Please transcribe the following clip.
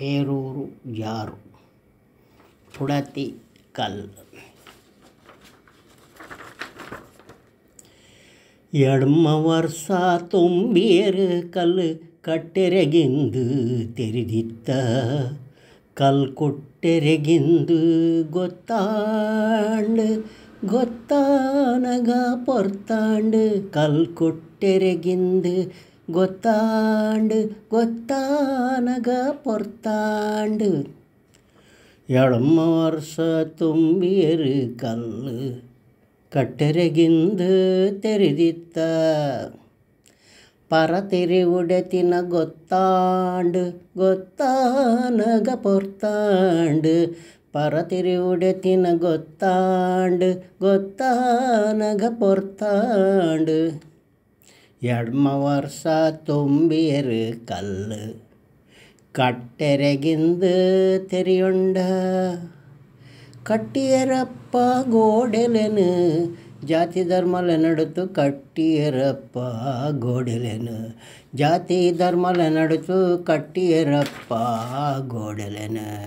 ಪೇರೂರು ಜಾರು ಪುಡತಿ ಕಲ್ ಎಡ್ಮ ವರ್ಷ ತುಂಬಿಯರು ಕಲ್ಲು ಕಟ್ಟೆರೆಗಿಂದು ತೆರೆದಿತ್ತ ಕಲ್ ಕೊಟ್ಟೆರೆಗಿಂದು ಗೊತ್ತಾಂಡು ಗೊತ್ತಾನಗ ಪೊರ್ತಾಂಡು ಕಲ್ ಕೊಟ್ಟೆರೆಗಿಂದು ಗೊತ್ತಾಂಡ ಗೊತ್ತಾನಗ ನನಗ ಪೊರ್ತಾಂಡ ವರ್ಷ ತುಂಬಿಯರು ಕಲ್ಲು ಕಟ್ಟರೆಗಿಂದು ತೆರೆದಿತ್ತ ಪರ ತಿರುವುಡೆತಿನ ಗೊತ್ತಾಂಡ ಗೊತ್ತಾನಾಗ ಪೊರ್ತಾಂಡ ಪರ ತಿರುವುಡೆತಿನ ಗೊತ್ತಾಂಡ ಗೊತ್ತ ನನಗ ಪೊರ್ತಾಂಡ ಎಡ್ಮ ವರ್ಷ ತುಂಬಿಯರು ಕಲ್ಲು ಕಟ್ಟರೆಗಿಂದು ತೆರೆಯೊಂಡ ಕಟ್ಟಿಯರಪ್ಪ ಗೋಡೆಲೆನು. ಜಾತಿ ಧರ್ಮಲೆ ನಡತು ಕಟ್ಟಿಯರಪ್ಪ ಗೋಡೆಲೆನು. ಜಾತಿ ಧರ್ಮಲೆ ನಡತು ಕಟ್ಟಿಯರಪ್ಪ ಗೋಡೆಲೆನು